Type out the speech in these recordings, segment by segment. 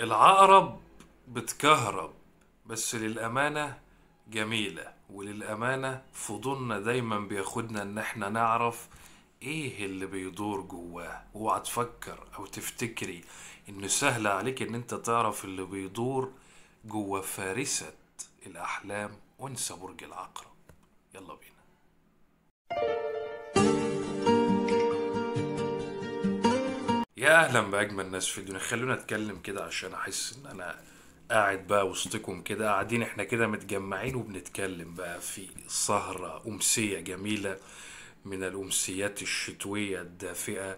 العقرب بتكهرب بس للأمانة جميلة وللأمانة فضولنا دايما بياخدنا إن احنا نعرف ايه اللي بيدور جواه اوعى تفكر او تفتكري انه سهل عليك ان انت تعرف اللي بيدور جوا فارسة الأحلام وانسى برج العقرب يلا بينا يا اهلا باجمل ناس في الدنيا خلونا اتكلم كده عشان احس ان انا قاعد بقى وسطكم كده قاعدين احنا كده متجمعين وبنتكلم بقى في سهرة أمسية جميلة من الأمسيات الشتوية الدافئة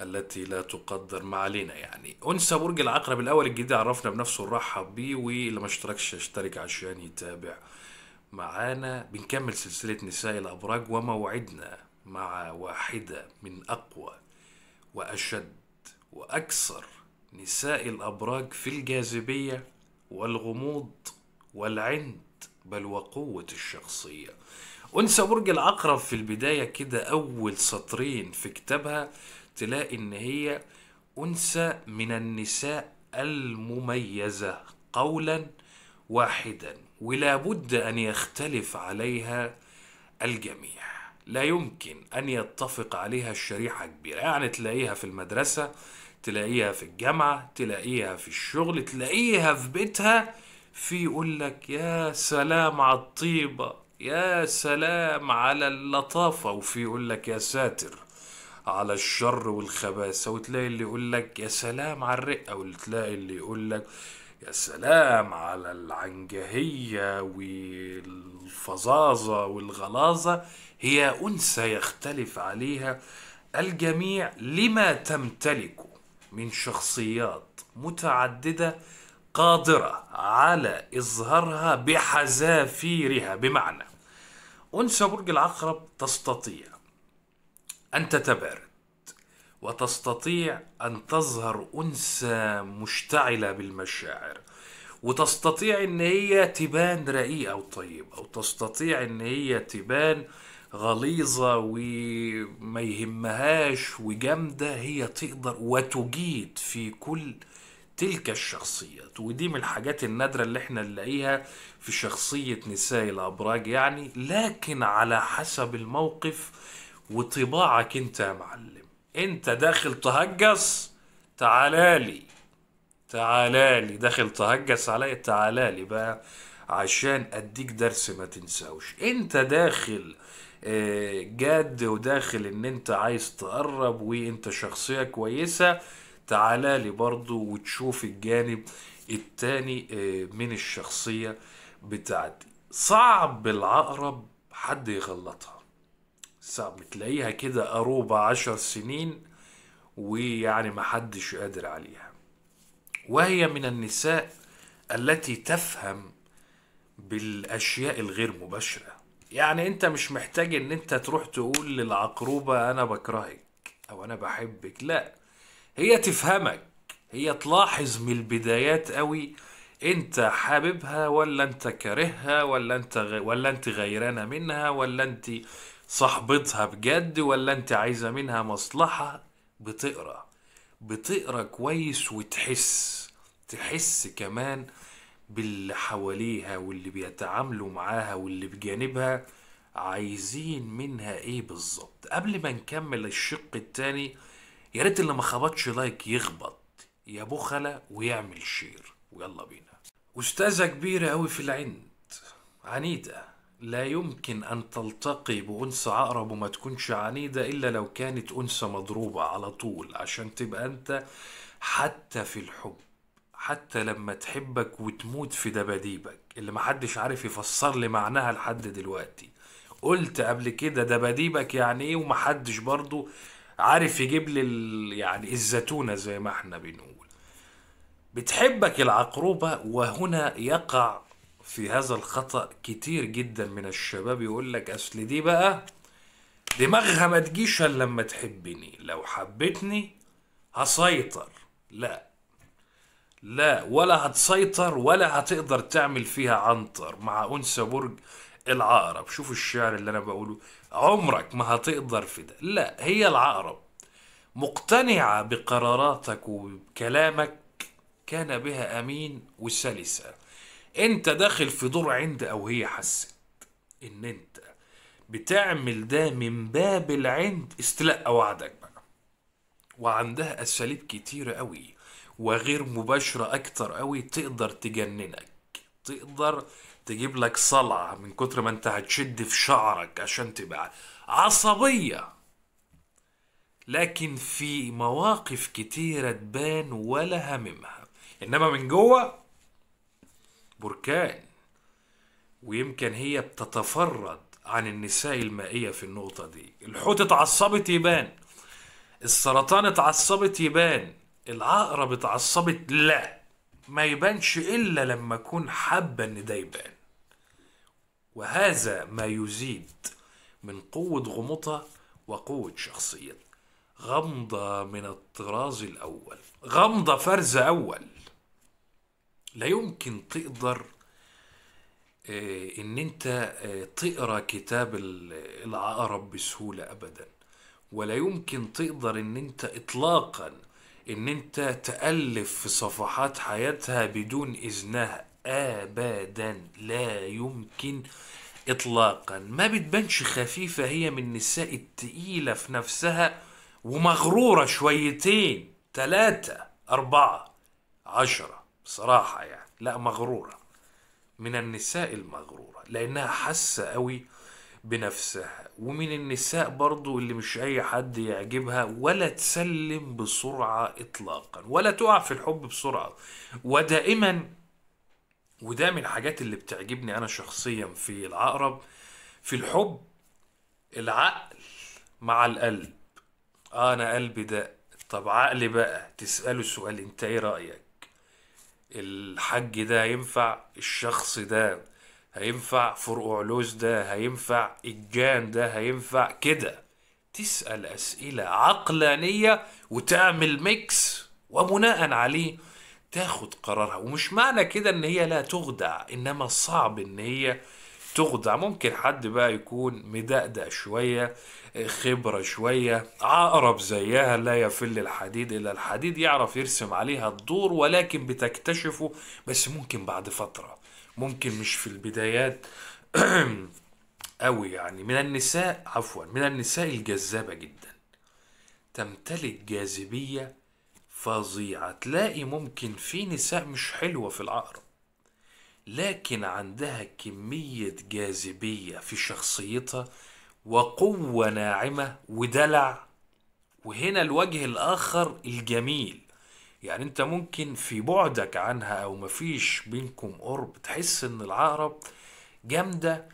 التي لا تقدر ما علينا يعني أنسى برج العقرب الأول الجديد عرفنا بنفسه نرحب بيه واللي ما اشتركش اشترك عشان يتابع معانا بنكمل سلسلة نساء الأبراج وموعدنا مع واحدة من أقوى وأشد وأكثر نساء الأبراج في الجاذبية والغموض والعند بل وقوة الشخصية أنثى برج العقرب في البداية كده أول سطرين في كتابها تلاقي إن هي أنثى من النساء المميزة قولا واحدا ولابد أن يختلف عليها الجميع لا يمكن أن يتفق عليها الشريحة كبيرة يعني تلاقيها في المدرسة تلاقيها في الجامعة تلاقيها في الشغل تلاقيها في بيتها في يقول لك يا سلام على الطيبة يا سلام على اللطافة وفي يقول لك يا ساتر على الشر والخباثة وتلاقي اللي يقول لك يا سلام على الرقة وتلاقي اللي يقول لك يا سلام على العنجهية والفظاظة والغلاظة هي أنثى يختلف عليها الجميع لما تمتلكه من شخصيات متعدده قادره على اظهارها بحذافيرها بمعنى انثى برج العقرب تستطيع ان تتبارد وتستطيع ان تظهر انثى مشتعله بالمشاعر وتستطيع ان هي تبان رقيقه وطيبه وتستطيع ان هي تبان آه غليظة وما يهمهاش وجامدة هي تقدر وتجيد في كل تلك الشخصيات ودي من الحاجات النادرة اللي احنا نلاقيها في شخصية نساء الأبراج يعني لكن على حسب الموقف وطباعك انت يا معلم انت داخل تهجس تعالالي تعالالي داخل تهجس عليا تعالالي بقى عشان اديك درس ما تنساوش انت داخل جاد وداخل ان انت عايز تقرب وانت شخصية كويسة تعالى لي برضه وتشوف الجانب التاني آه، من الشخصية بتاعتي صعب العقرب حد يغلطها صعب تلاقيها كده قروبة عشر سنين ويعني محدش قادر عليها وهي من النساء التي تفهم بالأشياء الغير مباشرة يعني انت مش محتاج ان انت تروح تقول للعقروبة انا بكرهك او انا بحبك لا هي تفهمك هي تلاحظ من البدايات قوي انت حاببها ولا انت كارهها ولا انت غ... ولا انت غيرانه منها ولا انت صاحبتها بجد ولا انت عايزه منها مصلحه بتقرا بتقرا كويس وتحس تحس كمان باللي حواليها واللي بيتعاملوا معاها واللي بجانبها عايزين منها ايه بالظبط قبل ما نكمل الشق التاني يا ريت اللي ما خبطش لايك يخبط يا بخلة ويعمل شير ويلا بينا أستاذة كبيرة قوي في العند عنيدة لا يمكن أن تلتقي بأنثى عقرب وما تكونش عنيدة إلا لو كانت أنثى مضروبة على طول عشان تبقى أنت حتى في الحب حتى لما تحبك وتموت في دباديبك اللي محدش عارف يفسر لي معناها لحد دلوقتي قلت قبل كده دباديبك يعني ايه ومحدش برضو عارف يجيب لي يعني الزتونة زي ما احنا بنقول بتحبك العقروبة وهنا يقع في هذا الخطأ كتير جدا من الشباب يقول لك اصل دي بقى دماغها ما تجيش الا لما تحبني لو حبتني هسيطر لا لا ولا هتسيطر ولا هتقدر تعمل فيها عنتر مع أنثى برج العقرب شوفوا الشعر اللي أنا بقوله عمرك ما هتقدر في ده لا هي العقرب مقتنعة بقراراتك وبكلامك كان بها أمين وسلسة أنت داخل في دور عند أو هي حست إن أنت بتعمل ده من باب العند استلقى وعدك بقى وعندها أساليب كتيرة قوي وغير مباشرة أكتر قوي تقدر تجننك تقدر تجيب لك صلعة من كتر ما انت هتشد في شعرك عشان تبقى عصبية لكن في مواقف كتيرة تبان ولا هممها انما من جوه بركان ويمكن هي بتتفرد عن النساء المائية في النقطة دي الحوت اتعصبت يبان السرطان اتعصبت يبان العقرب اتعصبت لا ما يبانش الا لما اكون حابه ان ده يبان وهذا ما يزيد من قوه غموضها وقوه شخصيتها غمضة من الطراز الأول غمضة فرز أول لا يمكن تقدر آه، إن أنت آه، تقرأ كتاب العقرب بسهولة أبدا ولا يمكن تقدر إن أنت إطلاقا ان انت تألف في صفحات حياتها بدون اذنها ابدا لا يمكن اطلاقا ما بتبانش خفيفة هي من النساء التقيلة في نفسها ومغرورة شويتين تلاتة أربعة عشرة بصراحة يعني لا مغرورة من النساء المغرورة لأنها حاسة قوي بنفسها ومن النساء برضو اللي مش أي حد يعجبها ولا تسلم بسرعة إطلاقا ولا تقع في الحب بسرعة ودائما وده من الحاجات اللي بتعجبني أنا شخصيا في العقرب في الحب العقل مع القلب آه أنا قلبي ده طب عقلي بقى تسأله سؤال أنت إيه رأيك الحج ده ينفع الشخص ده هينفع لوز ده هينفع الجان ده هينفع كده تسأل أسئلة عقلانية وتعمل ميكس وبناء عليه تاخد قرارها ومش معنى كده ان هي لا تخدع انما صعب ان هي تخدع ممكن حد بقى يكون مدقدق شوية خبرة شوية عقرب زيها لا يفل الحديد إلا الحديد يعرف يرسم عليها الدور ولكن بتكتشفه بس ممكن بعد فترة ممكن مش في البدايات قوي يعني من النساء عفوا من النساء الجذابة جدا تمتلك جاذبية فظيعة تلاقي ممكن في نساء مش حلوة في العقرب لكن عندها كمية جاذبية في شخصيتها وقوة ناعمة ودلع وهنا الوجه الآخر الجميل يعني انت ممكن في بعدك عنها او مفيش بينكم قرب تحس ان العقرب جامدة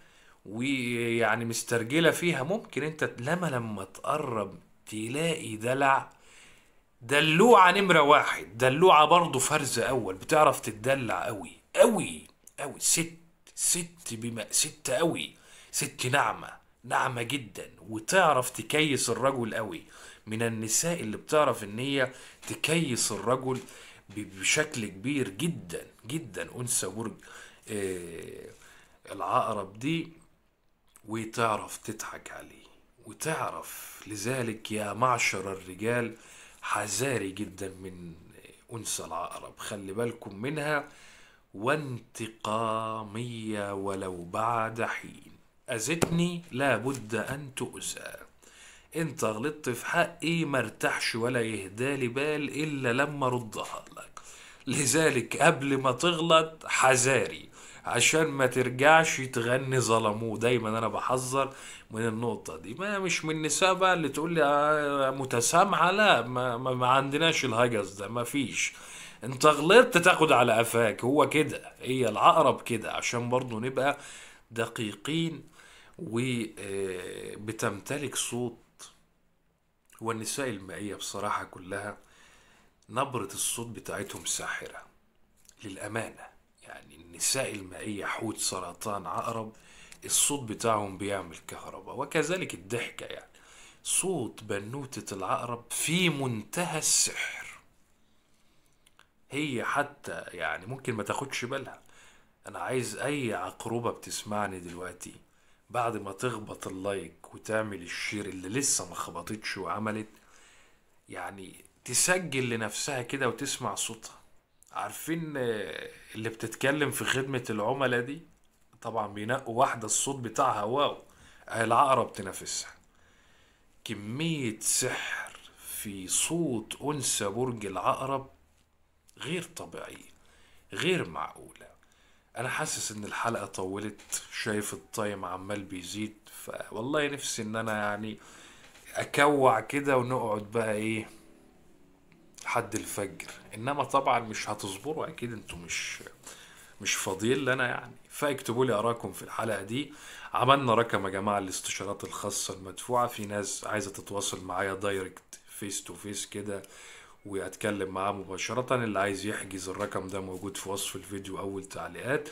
ويعني مسترجلة فيها ممكن انت لما لما تقرب تلاقي دلع دلوعة نمرة واحد دلوعة برضه فرز اول بتعرف تدلع قوي قوي قوي ست ست بما ست قوي ست ناعمة ناعمة جدا وتعرف تكيس الرجل قوي من النساء اللي بتعرف ان هي تكيس الرجل بشكل كبير جدا جدا انثى برج آه، العقرب دي وتعرف تضحك عليه وتعرف لذلك يا معشر الرجال حذاري جدا من انثى العقرب خلي بالكم منها وانتقاميه ولو بعد حين اذتني لابد ان تؤذى انت غلطت في حقي ما ارتاحش ولا يهدالي بال الا لما ردها لك لذلك قبل ما تغلط حذاري عشان ما ترجعش تغني ظلموه دايما انا بحذر من النقطه دي ما مش من النساء بقى اللي تقول لي آه، متسامحه لا ما, ما, ما عندناش الهجس ده ما فيش انت غلطت تاخد على قفاك هو كده هي العقرب كده عشان برضه نبقى دقيقين وبتمتلك آه، صوت والنساء المائية بصراحة كلها نبرة الصوت بتاعتهم ساحرة للأمانة يعني النساء المائية حوت سرطان عقرب الصوت بتاعهم بيعمل كهرباء وكذلك الضحكة يعني صوت بنوتة العقرب في منتهى السحر هي حتى يعني ممكن ما تاخدش بالها انا عايز اي عقربة بتسمعني دلوقتي بعد ما تخبط اللايك وتعمل الشير اللي لسه ما خبطتش وعملت يعني تسجل لنفسها كده وتسمع صوتها عارفين آه، اللي بتتكلم في خدمة العملاء دي طبعا بينقوا واحدة الصوت بتاعها واو العقرب تنافسها كمية سحر في صوت أنثى برج العقرب غير طبيعية غير معقولة انا حاسس ان الحلقه طولت شايف التايم عمال بيزيد فوالله نفسي ان انا يعني اكوع كده ونقعد بقى ايه حد الفجر انما طبعا مش هتصبروا اكيد انتوا مش مش فاضيين لنا يعني فاكتبوا لي اراكم في الحلقه دي عملنا رقم يا جماعه الاستشارات الخاصه المدفوعه في ناس عايزه تتواصل معايا دايركت فيس تو فيس كده واتكلم معاه مباشره اللي عايز يحجز الرقم ده موجود في وصف الفيديو اول تعليقات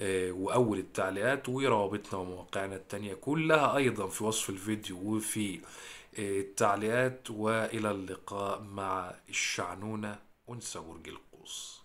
آه، واول التعليقات وروابطنا ومواقعنا التانية كلها ايضا في وصف الفيديو وفي آه، التعليقات والى اللقاء مع الشعنونه انثى برج القوس